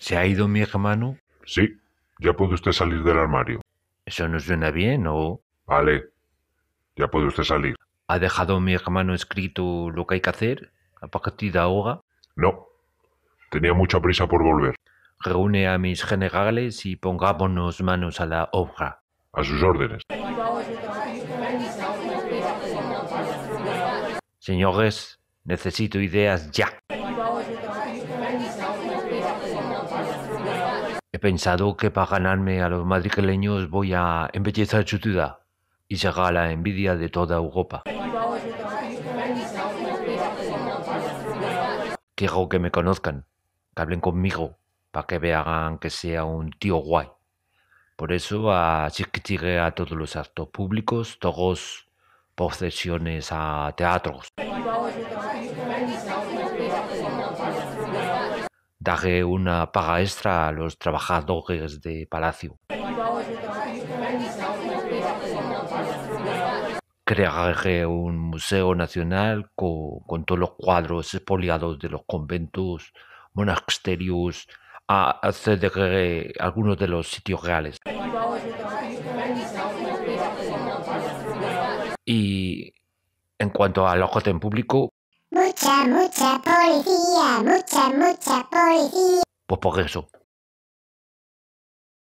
¿Se ha ido mi hermano? Sí, ya puede usted salir del armario. Eso nos suena bien, ¿o? Vale, ya puede usted salir. ¿Ha dejado mi hermano escrito lo que hay que hacer a partir de ahora? No, tenía mucha prisa por volver. Reúne a mis generales y pongámonos manos a la obra. A sus órdenes. Señores, necesito ideas ya. He pensado que para ganarme a los madrileños voy a embellecer su ciudad y a la envidia de toda Europa. Quiero que me conozcan, que hablen conmigo, para que vean que sea un tío guay. Por eso así que a todos los actos públicos, todos procesiones a teatros. Daré una paga extra a los trabajadores de Palacio. Crearé un museo nacional con, todos los cuadros expoliados de los conventos, monasterios, a acceder a algunos de los sitios reales. Y en cuanto al ojo en público, mucha, mucha policía, mucha mucha, mucha policía. Pues por eso.